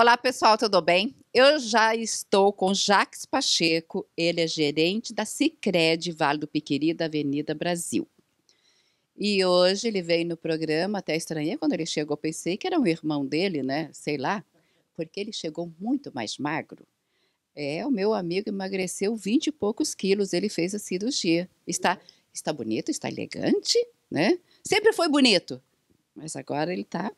Olá, pessoal, tudo bem? Eu já estou com Jacques Pacheco, ele é gerente da Sicredi Vale do Piquiri da Avenida Brasil. E hoje ele veio no programa, até estranhei quando ele chegou, pensei que era um irmão dele, né? Sei lá, porque ele chegou muito mais magro. É, o meu amigo emagreceu 20 e poucos quilos, ele fez a cirurgia. Está está bonito, está elegante, né? Sempre foi bonito, mas agora ele está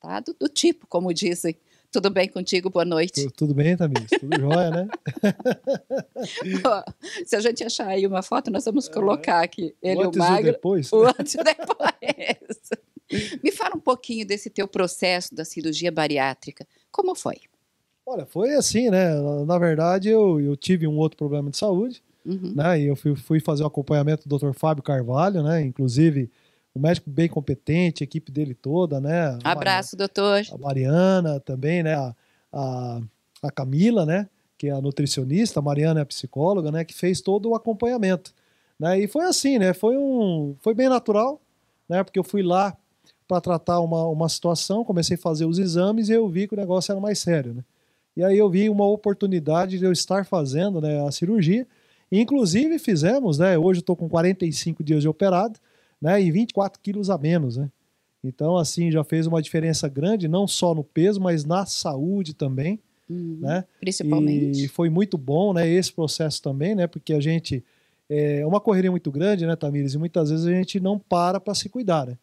tá do, do tipo, como dizem. Tudo bem contigo? Boa noite. Tudo, tudo bem, também. Tudo jóia, né? se a gente achar aí uma foto, nós vamos é. colocar aqui. Ele, o, magro. Depois? O antes e depois. Me fala um pouquinho desse teu processo da cirurgia bariátrica. Como foi? Olha, foi assim, né? Na verdade, eu, eu tive um outro problema de saúde, uhum. né? E eu fui, fui fazer o acompanhamento do Dr. Fábio Carvalho, né? Inclusive, médico bem competente, a equipe dele toda, né? Abraço, doutor. A Mariana também, né? A, a, a, Camila, né? Que é a nutricionista, a Mariana é a psicóloga, né? Que fez todo o acompanhamento. Né? E foi assim, né? Foi, um, foi bem natural, né? Porque eu fui lá para tratar uma, uma situação, comecei a fazer os exames e eu vi que o negócio era mais sério, né? E aí eu vi uma oportunidade de eu estar fazendo né, a cirurgia. Inclusive fizemos, né? Hoje eu estou com 45 dias de operado né? E 24 quilos a menos, né? Então, assim, já fez uma diferença grande, não só no peso, mas na saúde também, uhum, né? Principalmente. E foi muito bom, né, esse processo também, né? Porque a gente... É, é uma correria muito grande, né, Tamires? E muitas vezes a gente não para para se cuidar, né?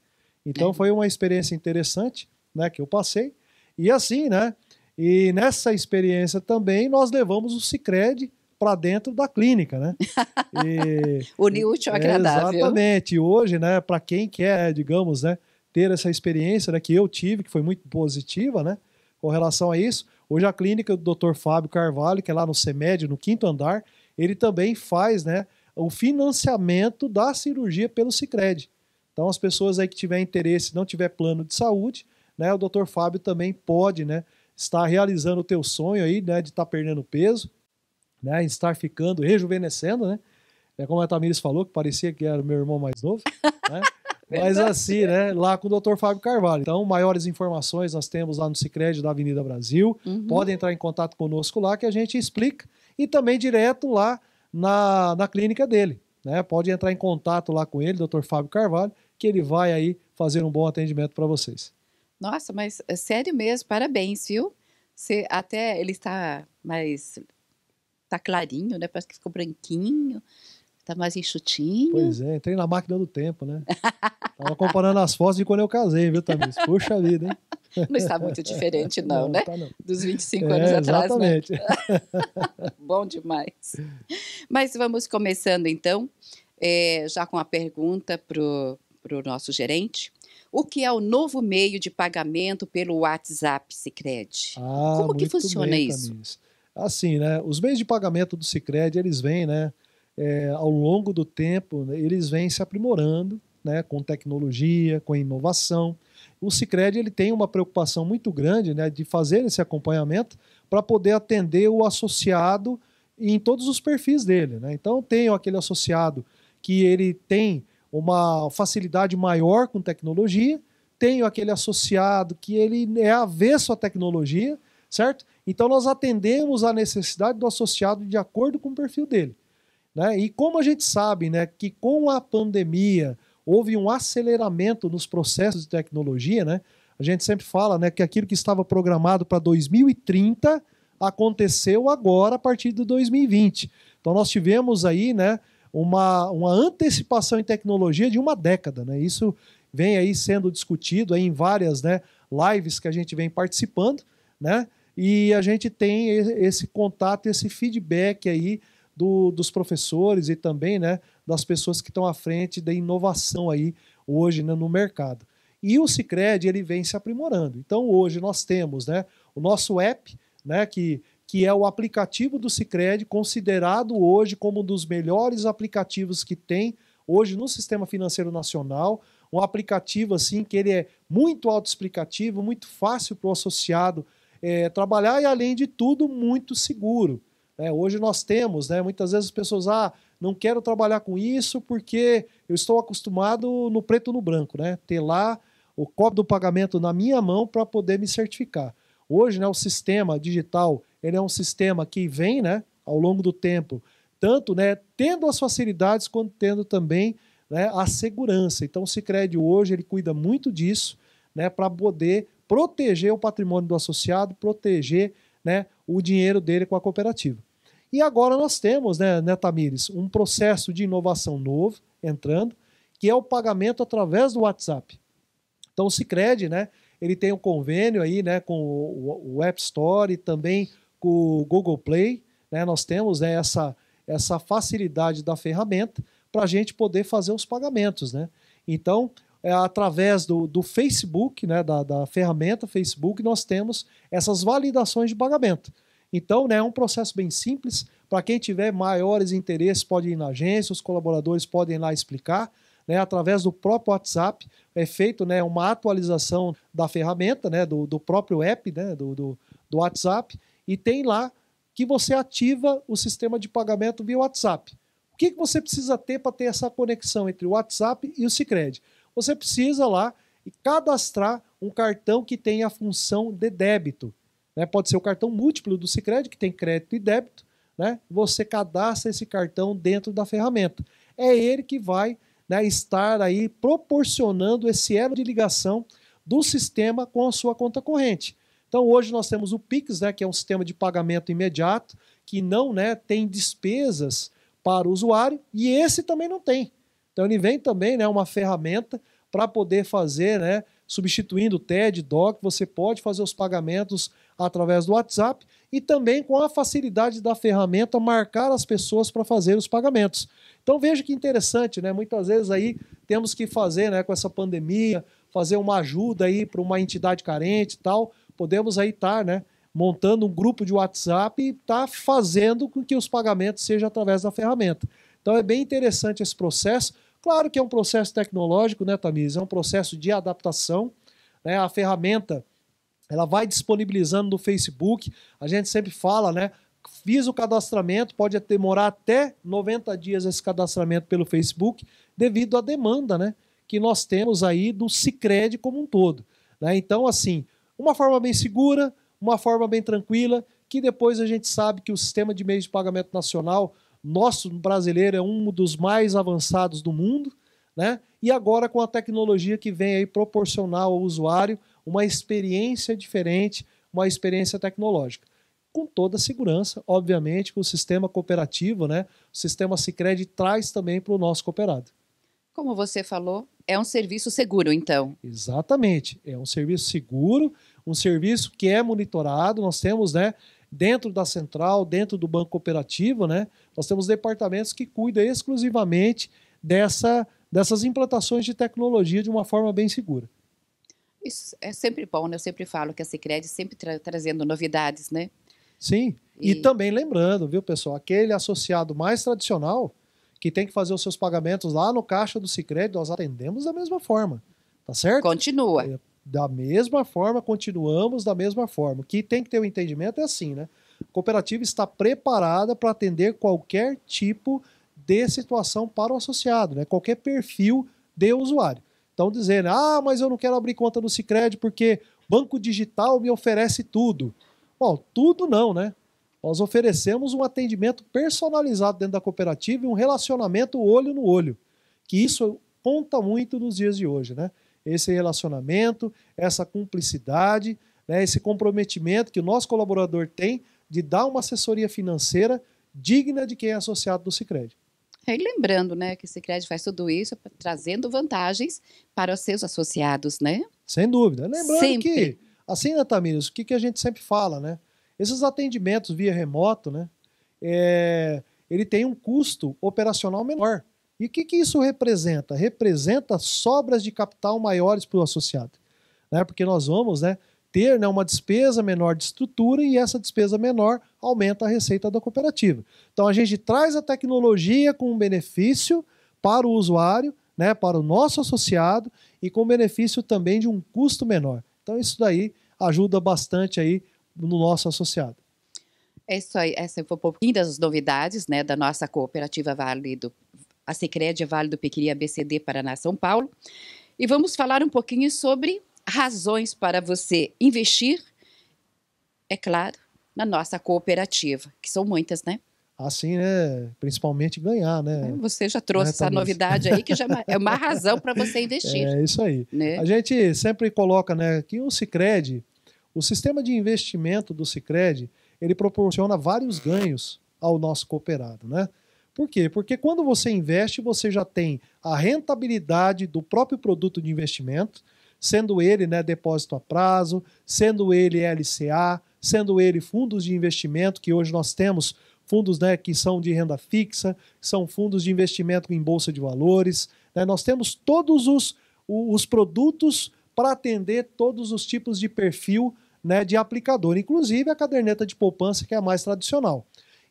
Então, é. foi uma experiência interessante, né, que eu passei. E assim, né? E nessa experiência também nós levamos o Cicred para dentro da clínica, né? E, Unir é, agradável. Exatamente. E hoje, né, para quem quer, digamos, né, ter essa experiência né, que eu tive, que foi muito positiva, né, com relação a isso, hoje a clínica do Dr. Fábio Carvalho, que é lá no CEMED, no quinto andar, ele também faz, né, o financiamento da cirurgia pelo Cicred. Então, as pessoas aí que tiver interesse, não tiver plano de saúde, né, o Dr. Fábio também pode, né, estar realizando o teu sonho aí, né, de estar tá perdendo peso, né, estar ficando, rejuvenescendo, né? É como a Tamires falou, que parecia que era o meu irmão mais novo, né? É mas é assim, né? Lá com o Dr. Fábio Carvalho. Então, maiores informações nós temos lá no Sicredi da Avenida Brasil. Uhum. Pode entrar em contato conosco lá que a gente explica e também direto lá na, na clínica dele, né? Pode entrar em contato lá com ele, Dr. Fábio Carvalho, que ele vai aí fazer um bom atendimento para vocês. Nossa, mas é sério mesmo, parabéns, viu? Você até ele está mais tá clarinho, né? Parece que ficou branquinho, tá mais enxutinho. Pois é, entrei na máquina do tempo, né? Tava comparando as fotos de quando eu casei, viu, Tamis? Puxa vida, hein? Não está muito diferente, não, não né? Tá, não. Dos 25 é, anos atrás, né? exatamente. né? Bom demais. Mas vamos começando, então, é, já com a pergunta pro, pro nosso gerente. O que é o novo meio de pagamento pelo WhatsApp Secred? Ah, Como que funciona bem, isso? assim, né? Os meios de pagamento do Sicredi eles vêm, né? É, ao longo do tempo, né, eles vêm se aprimorando, né? Com tecnologia, com inovação. O Sicredi ele tem uma preocupação muito grande, né? De fazer esse acompanhamento para poder atender o associado em todos os perfis dele, né? Então, tenho aquele associado que ele tem uma facilidade maior com tecnologia, tenho aquele associado que ele é avesso à tecnologia, certo? Então, nós atendemos à necessidade do associado de acordo com o perfil dele. Né? E como a gente sabe né, que com a pandemia houve um aceleramento nos processos de tecnologia, né? a gente sempre fala né, que aquilo que estava programado para 2030 aconteceu agora a partir de 2020. Então, nós tivemos aí né, uma, uma antecipação em tecnologia de uma década. Né? Isso vem aí sendo discutido aí em várias né, lives que a gente vem participando. Né? E a gente tem esse contato, esse feedback aí do, dos professores e também né, das pessoas que estão à frente da inovação aí hoje né, no mercado. E o Cicred ele vem se aprimorando. Então hoje nós temos né, o nosso app, né, que, que é o aplicativo do Cicred, considerado hoje como um dos melhores aplicativos que tem hoje no sistema financeiro nacional. Um aplicativo assim que ele é muito autoexplicativo, muito fácil para o associado é, trabalhar e, além de tudo, muito seguro. É, hoje nós temos, né, muitas vezes as pessoas, ah, não quero trabalhar com isso porque eu estou acostumado no preto no branco, né? Ter lá o código do pagamento na minha mão para poder me certificar. Hoje, né, o sistema digital, ele é um sistema que vem, né, ao longo do tempo, tanto, né, tendo as facilidades quanto tendo também, né, a segurança. Então, o Sicredi hoje ele cuida muito disso, né, para poder proteger o patrimônio do associado, proteger né, o dinheiro dele com a cooperativa. E agora nós temos, né, né Tamires, um processo de inovação novo entrando, que é o pagamento através do WhatsApp. Então o Cicred, né, ele tem um convênio aí, né, com o, o App Store e também com o Google Play, né, nós temos né, essa, essa facilidade da ferramenta para a gente poder fazer os pagamentos, né? Então, é, através do, do Facebook, né, da, da ferramenta Facebook, nós temos essas validações de pagamento. Então, né, é um processo bem simples. Para quem tiver maiores interesses, pode ir na agência, os colaboradores podem ir lá explicar. Né, através do próprio WhatsApp, é feito né, uma atualização da ferramenta, né, do, do próprio app, né, do, do, do WhatsApp, e tem lá que você ativa o sistema de pagamento via WhatsApp. O que, que você precisa ter para ter essa conexão entre o WhatsApp e o Cicred? você precisa lá e cadastrar um cartão que tem a função de débito. Né? Pode ser o cartão múltiplo do Sicredi que tem crédito e débito. Né? Você cadastra esse cartão dentro da ferramenta. É ele que vai né, estar aí proporcionando esse elo de ligação do sistema com a sua conta corrente. Então hoje nós temos o Pix, né, que é um sistema de pagamento imediato, que não né, tem despesas para o usuário, e esse também não tem. Então ele vem também, né, uma ferramenta para poder fazer, né, substituindo o TED, DOC, você pode fazer os pagamentos através do WhatsApp e também com a facilidade da ferramenta marcar as pessoas para fazer os pagamentos. Então veja que interessante, né? Muitas vezes aí temos que fazer, né, com essa pandemia, fazer uma ajuda aí para uma entidade carente e tal. Podemos aí estar, tá, né, montando um grupo de WhatsApp e estar tá fazendo com que os pagamentos sejam através da ferramenta. Então é bem interessante esse processo Claro que é um processo tecnológico, né, Tamires? É um processo de adaptação. Né? A ferramenta ela vai disponibilizando no Facebook. A gente sempre fala, né? Fiz o cadastramento, pode demorar até 90 dias esse cadastramento pelo Facebook, devido à demanda, né? Que nós temos aí do Cicred como um todo. Né? Então, assim, uma forma bem segura, uma forma bem tranquila, que depois a gente sabe que o sistema de meios de pagamento nacional nosso brasileiro é um dos mais avançados do mundo, né? E agora com a tecnologia que vem aí proporcionar ao usuário uma experiência diferente, uma experiência tecnológica. Com toda a segurança, obviamente, com o sistema cooperativo, né? O sistema Sicredi traz também para o nosso cooperado. Como você falou, é um serviço seguro, então. Exatamente, é um serviço seguro, um serviço que é monitorado. Nós temos, né, dentro da central, dentro do banco cooperativo, né? Nós temos departamentos que cuidam exclusivamente dessa, dessas implantações de tecnologia de uma forma bem segura. Isso é sempre bom, né? Eu sempre falo que a Sicredi sempre tra trazendo novidades, né? Sim. E... e... também lembrando, viu, pessoal, aquele associado mais tradicional que tem que fazer os seus pagamentos lá no caixa do Sicredi, nós atendemos da mesma forma. Tá certo? Continua. É, da mesma forma, continuamos da mesma forma. O que tem que ter o um entendimento é assim, né? A cooperativa está preparada para atender qualquer tipo de situação para o associado, né? qualquer perfil de usuário. Então, dizendo, ah, mas eu não quero abrir conta no Cicred porque banco digital me oferece tudo. Bom, tudo não, né? Nós oferecemos um atendimento personalizado dentro da cooperativa e um relacionamento olho no olho, que isso conta muito nos dias de hoje, né? esse relacionamento, essa cumplicidade, né, esse comprometimento que o nosso colaborador tem de dar uma assessoria financeira digna de quem é associado do Sicredi. E lembrando, né, que o Sicredi faz tudo isso trazendo vantagens para os seus associados, né? Sem dúvida. Lembrando sempre. que, assim, Natamires, né, o que, que a gente sempre fala, né? Esses atendimentos via remoto, né? É, ele tem um custo operacional menor. E o que, que isso representa? Representa sobras de capital maiores para o associado. Né? Porque nós vamos né, ter né, uma despesa menor de estrutura e essa despesa menor aumenta a receita da cooperativa. Então a gente traz a tecnologia com um benefício para o usuário, né, para o nosso associado e com benefício também de um custo menor. Então isso daí ajuda bastante aí no nosso associado. É isso aí, essa foi um pouquinho das novidades né, da nossa cooperativa Vale do a Sicredi é Vale do Pequiri, ABCD, Paraná, São Paulo. E vamos falar um pouquinho sobre razões para você investir, é claro, na nossa cooperativa, que são muitas, né? Assim, né? Principalmente ganhar, né? Você já trouxe essa novidade aí, que já é uma é razão para você investir. É isso aí. Né? A gente sempre coloca né, que o Cicred, o sistema de investimento do Cicred, ele proporciona vários ganhos ao nosso cooperado, né? Por quê? Porque quando você investe, você já tem a rentabilidade do próprio produto de investimento, sendo ele né, depósito a prazo, sendo ele LCA, sendo ele fundos de investimento, que hoje nós temos fundos né, que são de renda fixa, são fundos de investimento em bolsa de valores. Né? Nós temos todos os, os produtos para atender todos os tipos de perfil né, de aplicador, inclusive a caderneta de poupança, que é a mais tradicional.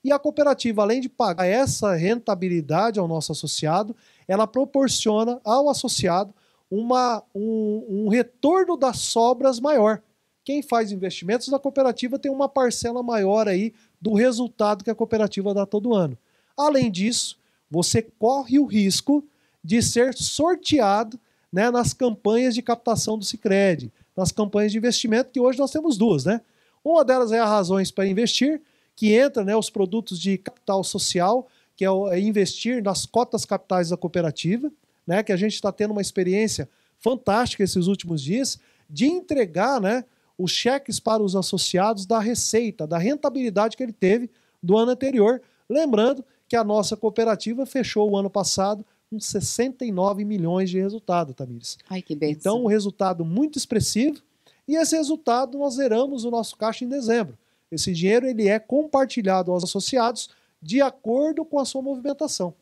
E a cooperativa, além de pagar essa rentabilidade ao nosso associado, ela proporciona ao associado uma, um, um retorno das sobras maior. Quem faz investimentos na cooperativa tem uma parcela maior aí do resultado que a cooperativa dá todo ano. Além disso, você corre o risco de ser sorteado né, nas campanhas de captação do Sicredi, nas campanhas de investimento, que hoje nós temos duas, né? Uma delas é a Razões para Investir, que entra né, os produtos de capital social, que é, é, investir nas cotas capitais da cooperativa, né, que a gente está tendo uma experiência fantástica esses últimos dias, de entregar né, os cheques para os associados da receita, da rentabilidade que ele teve do ano anterior. Lembrando que a nossa cooperativa fechou o ano passado com 69 milhões de resultado, Tamires. Ai, que benção. Então, um resultado muito expressivo. E esse resultado nós zeramos o nosso caixa em dezembro. Esse dinheiro ele é compartilhado aos associados de acordo com a sua movimentação.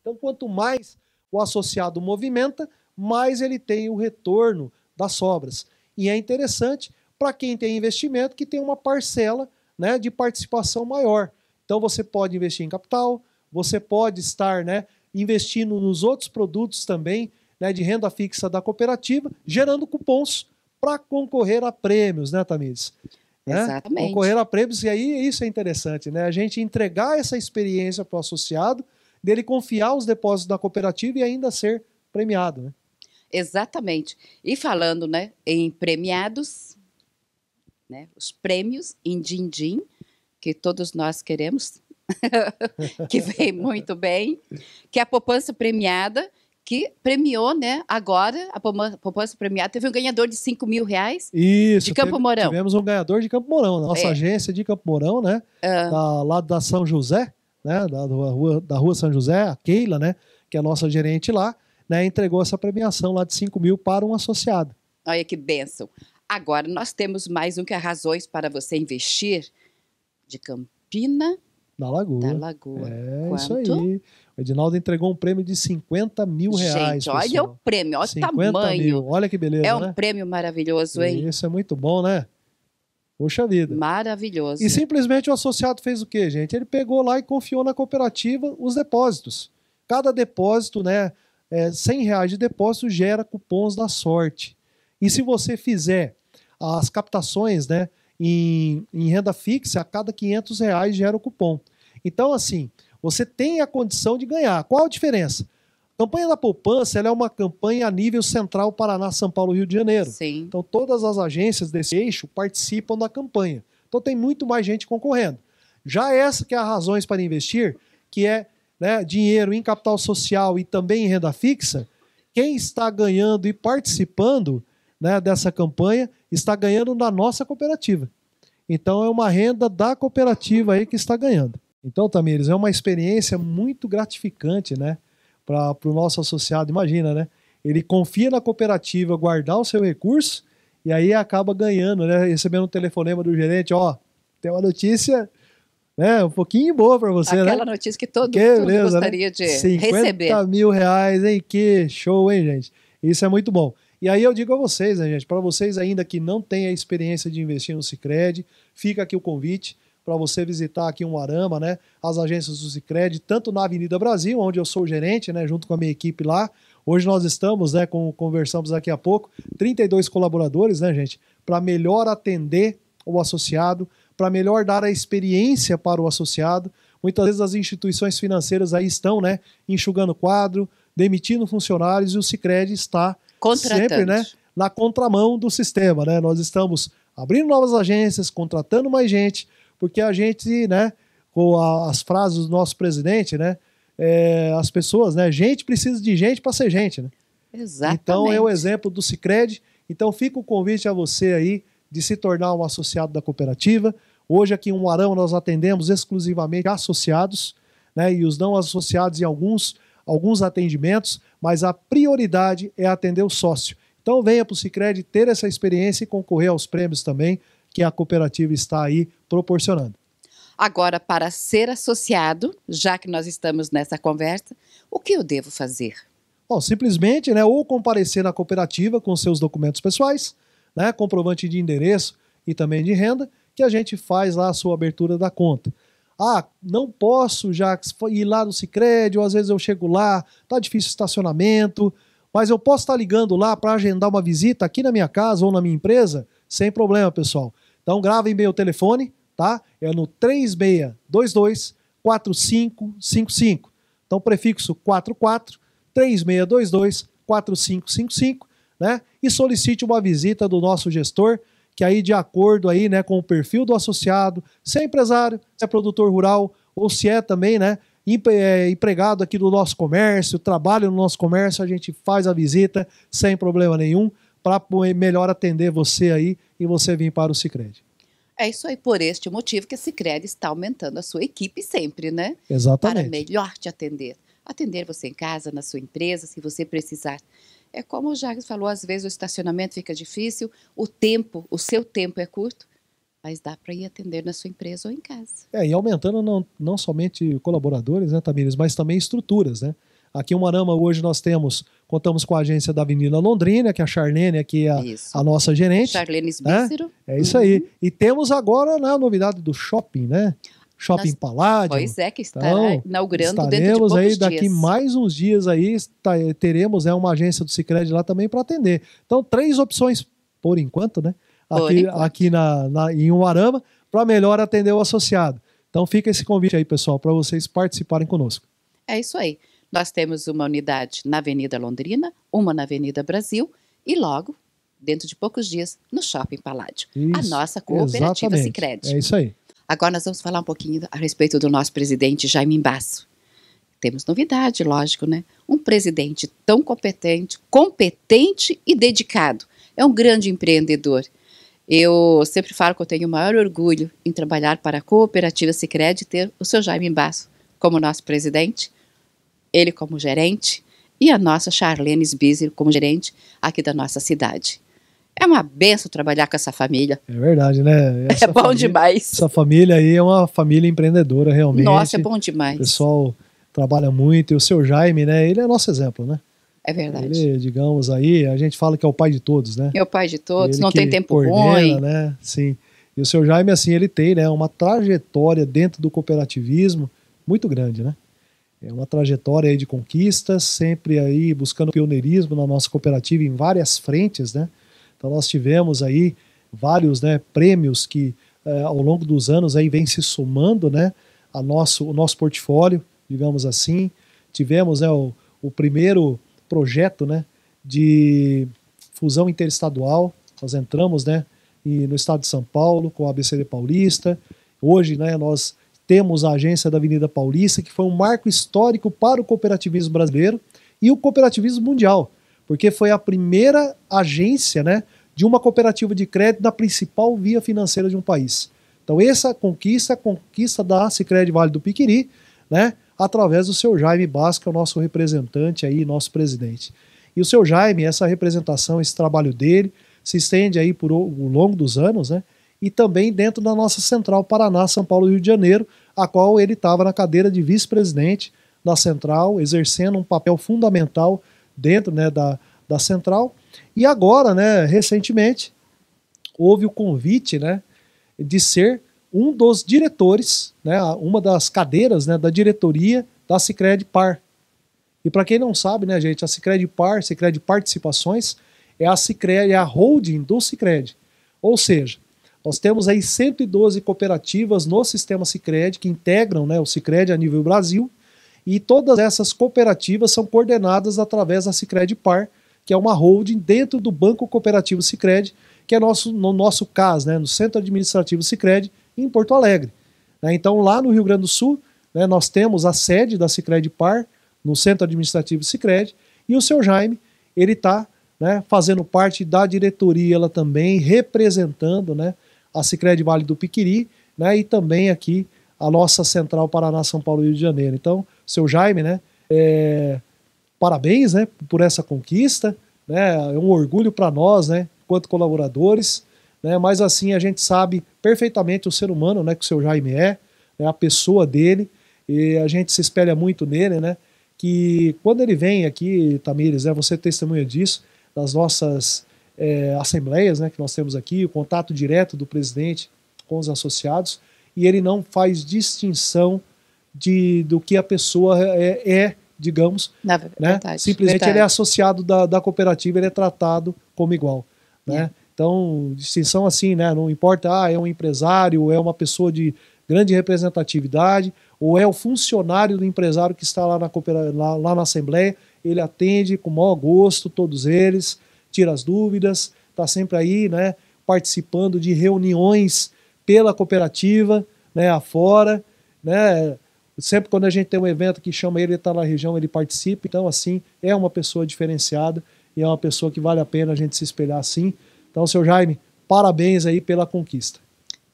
Então, quanto mais o associado movimenta, mais ele tem o retorno das sobras. E é interessante para quem tem investimento que tem uma parcela né, de participação maior. Então, você pode investir em capital, você pode estar né, investindo nos outros produtos também né, de renda fixa da cooperativa, gerando cupons para concorrer a prêmios, né, Tamires? Né? Exatamente. Concorrer a prêmios, e aí isso é interessante, né? A gente entregar essa experiência para o associado, dele confiar os depósitos da cooperativa e ainda ser premiado, né? Exatamente. E falando né, em premiados, né, os prêmios em din-din, que todos nós queremos, que vem muito bem, que a poupança premiada, que premiou, né? Agora, a proposta premiada teve um ganhador de 5 mil reais Isso, de Campo teve, Mourão. Tivemos um ganhador de Campo Mourão, nossa é. agência de Campo Mourão, né? Uhum. Da, lá da São José, né? Da, da, rua, da rua São José, a Keila, né? Que é a nossa gerente lá, né? Entregou essa premiação lá de 5 mil para um associado. Olha que bênção. Agora nós temos mais um que é Razões para Você Investir, de Campina da Lagoa. Da Lagoa. É Quanto? isso aí. O Edinaldo entregou um prêmio de 50 mil reais. Gente, olha pessoal. o prêmio, olha o tamanho. Mil. Olha que beleza. É um né? prêmio maravilhoso, hein? Isso é muito bom, né? Poxa vida. Maravilhoso. E simplesmente o associado fez o quê, gente? Ele pegou lá e confiou na cooperativa os depósitos. Cada depósito, né? É, 100 reais de depósito gera cupons da sorte. E se você fizer as captações, né? em, em renda fixa, a cada 500 reais gera o cupom. Então, assim, você tem a condição de ganhar. Qual a diferença? campanha da poupança é uma campanha a nível central Paraná, São Paulo, Rio de Janeiro. Sim. Então, todas as agências desse eixo participam da campanha. Então, tem muito mais gente concorrendo. Já essa que é a Razões para Investir, que é né, dinheiro em capital social e também em renda fixa, quem está ganhando e participando né, dessa campanha está ganhando da nossa cooperativa. Então é uma renda da cooperativa aí que está ganhando. Então, Tamires, é uma experiência muito gratificante, né? Para o nosso associado, imagina, né? Ele confia na cooperativa guardar o seu recurso e aí acaba ganhando, né? Recebendo um telefonema do gerente, ó, tem uma notícia, né? Um pouquinho boa para você, Aquela né? Aquela notícia que todo que mundo beleza, né? gostaria né? de 50 receber. 50 mil reais, hein? Que show, hein, gente? Isso é muito bom. E aí eu digo a vocês, né, gente, para vocês ainda que não têm a experiência de investir no Sicredi, fica aqui o convite para você visitar aqui um Arama, né? As agências do Sicredi, tanto na Avenida Brasil, onde eu sou gerente, né, junto com a minha equipe lá. Hoje nós estamos, né, com, conversamos daqui a pouco, 32 colaboradores, né, gente, para melhor atender o associado, para melhor dar a experiência para o associado. Muitas vezes as instituições financeiras aí estão, né, enxugando quadro, demitindo funcionários e o Sicredi está sempre né, na contramão do sistema. Né? Nós estamos abrindo novas agências, contratando mais gente, porque a gente, né, com a, as frases do nosso presidente, né, é, as pessoas, né, gente precisa de gente para ser gente. Né? Exatamente. Então é o exemplo do Cicred. Então fica o convite a você aí de se tornar um associado da cooperativa. Hoje aqui em Arão nós atendemos exclusivamente associados, né, e os não associados em alguns alguns atendimentos, mas a prioridade é atender o sócio. Então venha para o Cicred ter essa experiência e concorrer aos prêmios também que a cooperativa está aí proporcionando. Agora, para ser associado, já que nós estamos nessa conversa, o que eu devo fazer? Bom, simplesmente, né, ou comparecer na cooperativa com seus documentos pessoais, né, comprovante de endereço e também de renda, que a gente faz lá a sua abertura da conta. Ah, não posso já ir lá no Sicredi, ou às vezes eu chego lá, tá difícil o estacionamento, mas eu posso estar tá ligando lá para agendar uma visita aqui na minha casa ou na minha empresa, sem problema, pessoal. Então gravem bem o telefone, tá? É no 3622 4555. Então prefixo 44 3622 4555, né? E solicite uma visita do nosso gestor que aí de acordo aí, né, com o perfil do associado, se é empresário, se é produtor rural ou se é também, né, é, empregado aqui do nosso comércio, trabalha no nosso comércio, a gente faz a visita sem problema nenhum para melhor atender você aí e você vir para o Sicredi. É isso aí, por este motivo que a Sicredi está aumentando a sua equipe sempre, né? Exatamente. Para melhor te atender. Atender você em casa, na sua empresa, se você precisar é como o Jacques falou, às vezes o estacionamento fica difícil, o tempo, o seu tempo é curto, mas dá para ir atender na sua empresa ou em casa. É, e aumentando não, não somente colaboradores, né, Tamires, mas também estruturas, né? Aqui em Marama hoje nós temos, contamos com a agência da Avenida Londrina, que é a Charlene que é a, a, nossa gerente. Charlene né? Esbícero. Né? É isso uhum. aí. E temos agora né, a novidade do shopping, né? Shopping Nós, Paládio. Pois é, que está então, inaugurando estaremos dentro de aí, dias. Daqui mais uns dias aí eh, teremos é, uma agência do Cicred lá também para atender. Então, três opções, por enquanto, né? Aqui, aqui na, na, em Uarama, para melhor atender o associado. Então fica esse convite aí, pessoal, para vocês participarem conosco. É isso aí. Nós temos uma unidade na Avenida Londrina, uma na Avenida Brasil e logo, dentro de poucos dias, no Shopping Paládio. Isso, a nossa cooperativa Sicredi. É isso aí. Agora nós vamos falar um pouquinho a respeito do nosso presidente Jaime Embaço. Temos novidade, lógico, né? Um presidente tão competente, competente e dedicado. É um grande empreendedor. Eu sempre falo que eu tenho o maior orgulho em trabalhar para a cooperativa Sicredi e ter o seu Jaime Embaço como nosso presidente, ele como gerente e a nossa Charlene Sbizer como gerente aqui da nossa cidade. É uma benção trabalhar com essa família. É verdade, né? É essa é bom família, demais. Essa família aí é uma família empreendedora, realmente. Nossa, é bom demais. O pessoal trabalha muito. E o seu Jaime, né? Ele é nosso exemplo, né? É verdade. Ele, digamos aí, a gente fala que é o pai de todos, né? É o pai de todos, ele não tem tempo coordena, ruim. né? Sim. E o seu Jaime, assim, ele tem né, uma trajetória dentro do cooperativismo muito grande, né? É uma trajetória aí de conquistas, sempre aí buscando pioneirismo na nossa cooperativa em várias frentes, né? Então nós tivemos aí vários né, prêmios que eh, ao longo dos anos aí vem se somando né, a nosso, o nosso portfólio, digamos assim. Tivemos né, o, o primeiro projeto né, de fusão interestadual, nós entramos né, e no estado de São Paulo com a ABCD Paulista. Hoje né, nós temos a agência da Avenida Paulista, que foi um marco histórico para o cooperativismo brasileiro e o cooperativismo mundial, porque foi a primeira agência né, de uma cooperativa de crédito da principal via financeira de um país. Então, essa conquista, conquista da Sicredi Vale do Piquiri, né, através do seu Jaime é o nosso representante aí, nosso presidente. E o seu Jaime, essa representação, esse trabalho dele, se estende aí por ao longo dos anos, né? E também dentro da nossa central Paraná, São Paulo, Rio de Janeiro, a qual ele estava na cadeira de vice-presidente da central, exercendo um papel fundamental dentro né, da, da central e agora, né, recentemente, houve o convite né, de ser um dos diretores, né, uma das cadeiras né, da diretoria da Sicredi Par. E para quem não sabe, né, gente, a Sicredi Par, Sicredi Participações, é a Sicredi, é a holding do Sicredi. Ou seja, nós temos aí 112 cooperativas no sistema Sicredi que integram, né, o Sicredi a nível Brasil, e todas essas cooperativas são coordenadas através da Sicredi Par, que é uma holding dentro do Banco Cooperativo Sicredi, que é nosso, no nosso caso, né, no Centro Administrativo Sicredi em Porto Alegre. Né. Então, lá no Rio Grande do Sul, né, nós temos a sede da Sicredi Par, no Centro Administrativo Sicredi, e o seu Jaime, ele está né, fazendo parte da diretoria ela também, representando né, a Sicredi Vale do Piquiri, né, e também aqui a nossa Central Paraná São Paulo Rio de Janeiro. Então, seu Jaime, né, é, parabéns né, por essa conquista, né, é um orgulho para nós, né, quanto colaboradores, né, mas assim a gente sabe perfeitamente o ser humano né, que o seu Jaime é, né, a pessoa dele, e a gente se espelha muito nele, né, que quando ele vem aqui, Tamires, né, você testemunha disso, das nossas é, assembleias né, que nós temos aqui, o contato direto do presidente com os associados, e ele não faz distinção de, do que a pessoa é, é digamos. Na né? verdade, né? Simplesmente verdade. ele é associado da, da cooperativa, ele é tratado como igual. Né? É. Então, distinção assim, né? Não importa, ah, é um empresário, é uma pessoa de grande representatividade, ou é o funcionário do empresário que está lá na, lá, lá na Assembleia, ele atende com maior gosto todos eles, tira as dúvidas, está sempre aí, né? Participando de reuniões pela cooperativa, né? Afora, né? Sempre quando a gente tem um evento que chama ele, ele está na região, ele participa. Então, assim, é uma pessoa diferenciada e é uma pessoa que vale a pena a gente se espelhar assim. Então, seu Jaime, parabéns aí pela conquista.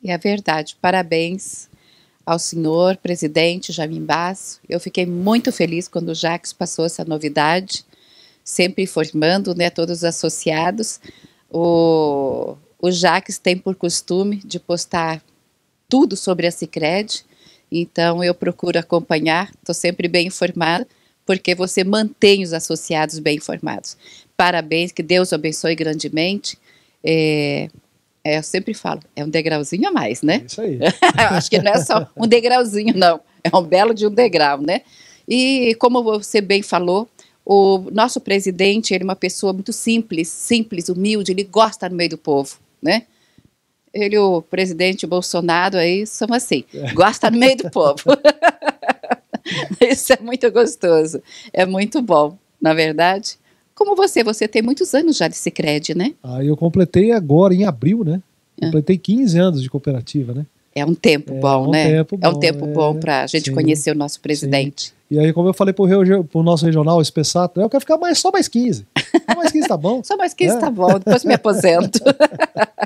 E é verdade, parabéns ao senhor presidente Jaime Basso. Eu fiquei muito feliz quando o Jax passou essa novidade, sempre informando né, todos os associados. O, o Jaques tem por costume de postar tudo sobre a Cicred então eu procuro acompanhar, estou sempre bem informada, porque você mantém os associados bem informados. Parabéns, que Deus abençoe grandemente. É, é, eu sempre falo, é um degrauzinho a mais, né? É isso aí. Acho que não é só um degrauzinho, não. É um belo de um degrau, né? E como você bem falou, o nosso presidente ele é uma pessoa muito simples, simples, humilde, ele gosta no meio do povo, né? ele o presidente Bolsonaro aí são assim, gosta no meio do povo. Isso é muito gostoso, é muito bom, na verdade. Como você, você tem muitos anos já de Sicredi, né? Ah, eu completei agora em abril, né? Ah. Completei 15 anos de cooperativa, né? É um tempo é, bom, né? é um né? é um tempo é, bom para a gente sim, conhecer o nosso presidente. Sim. E aí, como eu falei para o nosso regional, o Espessato, eu quero ficar mais, só mais 15. Só mais 15 tá bom. só mais 15 é. tá bom, depois me aposento.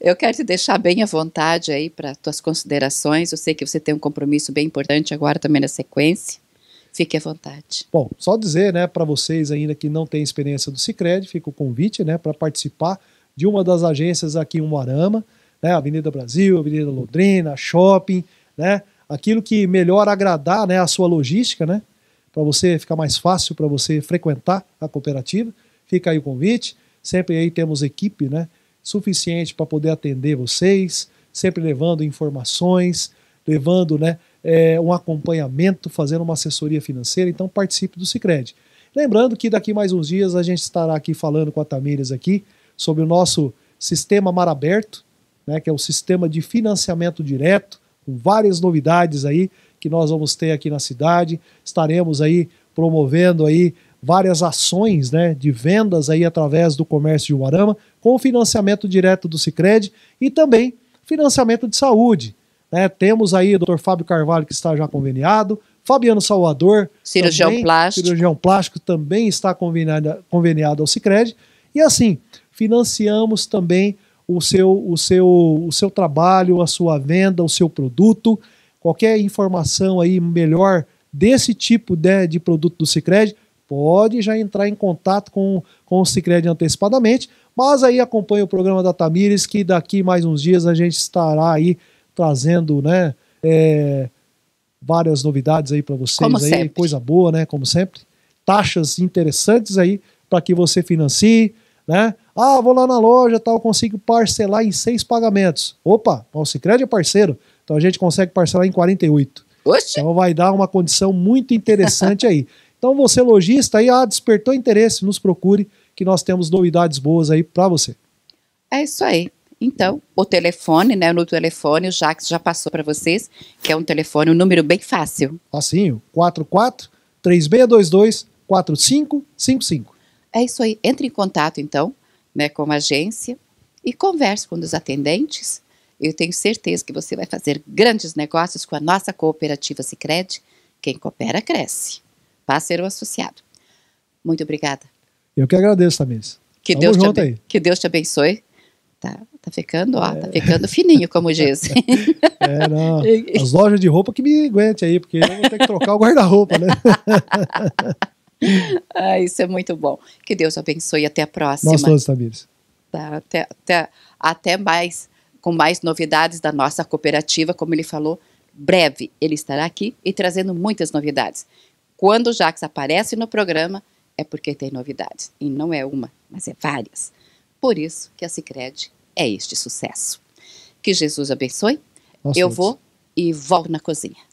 Eu quero te deixar bem à vontade aí para tuas considerações. Eu sei que você tem um compromisso bem importante agora também na sequência. Fique à vontade. Bom, só dizer, né, para vocês ainda que não têm experiência do Sicredi, fica o convite, né, para participar de uma das agências aqui em Umarama, né, Avenida Brasil, Avenida Londrina, Shopping, né, aquilo que melhor agradar, né, a sua logística, né, para você ficar mais fácil para você frequentar a cooperativa. Fica aí o convite. Sempre aí temos equipe, né, suficiente para poder atender vocês, sempre levando informações, levando né, é, um acompanhamento, fazendo uma assessoria financeira. Então participe do Cicred. Lembrando que daqui mais uns dias a gente estará aqui falando com a Tamires aqui sobre o nosso sistema Mar Aberto, né, que é o sistema de financiamento direto, com várias novidades aí que nós vamos ter aqui na cidade. Estaremos aí promovendo aí várias ações né, de vendas aí através do comércio de Uarama com financiamento direto do Sicredi e também financiamento de saúde. Né? Temos aí o Dr. Fábio Carvalho que está já conveniado, Fabiano Salvador, cirurgião também, plástico, cirurgião plástico também está conveniado, conveniado ao Sicredi e assim financiamos também o seu, o seu, o seu trabalho, a sua venda, o seu produto. Qualquer informação aí melhor desse tipo de, né, de produto do Sicredi pode já entrar em contato com, com o Sicredi antecipadamente mas aí acompanha o programa da Tamires, que daqui mais uns dias a gente estará aí trazendo, né? É, várias novidades aí para vocês Como aí, sempre. coisa boa, né? Como sempre. Taxas interessantes aí para que você financie, né? Ah, vou lá na loja, tal, consigo parcelar em seis pagamentos. Opa, o Sicredi é parceiro, então a gente consegue parcelar em 48. Então vai dar uma condição muito interessante aí. Então você lojista aí, ah, despertou interesse, nos procure que nós temos novidades boas aí para você. É isso aí. Então, o telefone, né? No telefone, o Jax já passou para vocês, que é um telefone, um número bem fácil. Facinho, 44 3622 4555. É isso aí. Entre em contato, então, né, com a agência e converse com um dos atendentes. Eu tenho certeza que você vai fazer grandes negócios com a nossa cooperativa Sicredi. Quem coopera, cresce. Passe ser um associado. Muito obrigada. Eu que agradeço, Tamires. Que, Deus te, aí. que Deus te abençoe. Tá, tá ficando, ó, tá é. tá ficando fininho, como dizem. É, não. As lojas de roupa que me aguente aí, porque eu vou ter que trocar o guarda-roupa, né? ah, isso é muito bom. Que Deus abençoe até a próxima. Nós todos, Tamires. Tá, até, até, até mais, com mais novidades da nossa cooperativa, como ele falou, breve ele estará aqui e trazendo muitas novidades. Quando o Jax aparece no programa, é porque tem novidades. E não é uma, mas é várias. Por isso que a Sicredi é este sucesso. Que Jesus abençoe. Nossa, Eu vou e volto na cozinha.